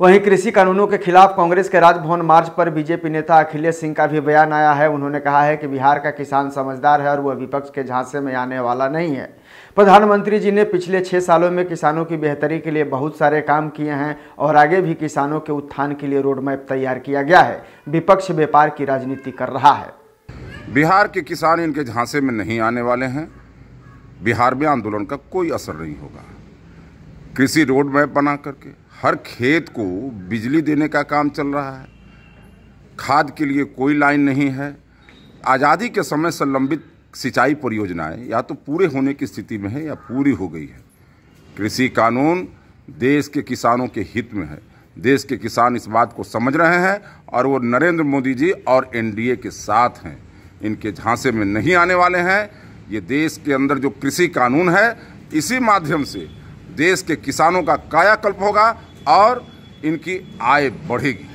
वहीं कृषि कानूनों के खिलाफ कांग्रेस के राजभवन मार्च पर बीजेपी नेता अखिलेश सिंह का भी बयान आया है उन्होंने कहा है कि बिहार का किसान समझदार है और वह विपक्ष के झांसे में आने वाला नहीं है प्रधानमंत्री जी ने पिछले छः सालों में किसानों की बेहतरी के लिए बहुत सारे काम किए हैं और आगे भी किसानों के उत्थान के लिए रोडमैप तैयार किया गया है विपक्ष व्यापार की राजनीति कर रहा है बिहार के किसान इनके झांसे में नहीं आने वाले हैं बिहार में आंदोलन का कोई असर नहीं होगा कृषि रोड मैप बना करके हर खेत को बिजली देने का काम चल रहा है खाद के लिए कोई लाइन नहीं है आज़ादी के समय से लंबित सिंचाई परियोजनाएं या तो पूरे होने की स्थिति में है या पूरी हो गई है कृषि कानून देश के किसानों के हित में है देश के किसान इस बात को समझ रहे हैं और वो नरेंद्र मोदी जी और एनडीए के साथ हैं इनके झांसे में नहीं आने वाले हैं ये देश के अंदर जो कृषि कानून है इसी माध्यम से देश के किसानों का कायाकल्प होगा और इनकी आय बढ़ेगी